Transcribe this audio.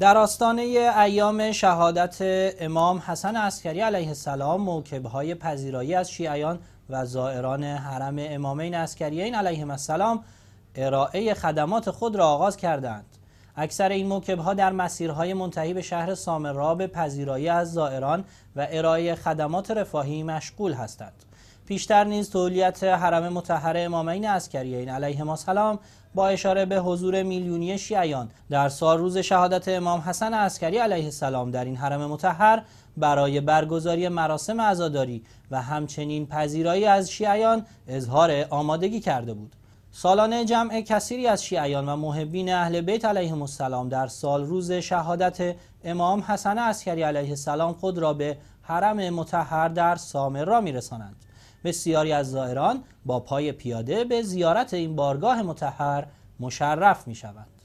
در آستانه ایام شهادت امام حسن عسکری علیه السلام موکبهای پذیرایی از شیعیان و زائران حرم امامین عسکریین علیه السلام ارائه خدمات خود را آغاز کردند اکثر این موکبها در مسیرهای منتهی به شهر سامرا به پذیرایی از زائران و ارائه خدمات رفاهی مشغول هستند پیشتر نیز تولیت حرم متحر امامین عسکریین ما سلام با اشاره به حضور میلیونی شیعیان در سال روز شهادت امام حسن عسکری علیه السلام در این حرم متحر برای برگزاری مراسم عزاداری و همچنین پذیرایی از شیعیان اظهار آمادگی کرده بود سالانه جمع کثیری از شیعیان و محبین اهل بیت علیه السلام در سال روز شهادت امام حسن عسکری علیه السلام خود را به حرم متحر در سامر را رسانند. بسیاری از زائران با پای پیاده به زیارت این بارگاه متحر مشرف می شوند.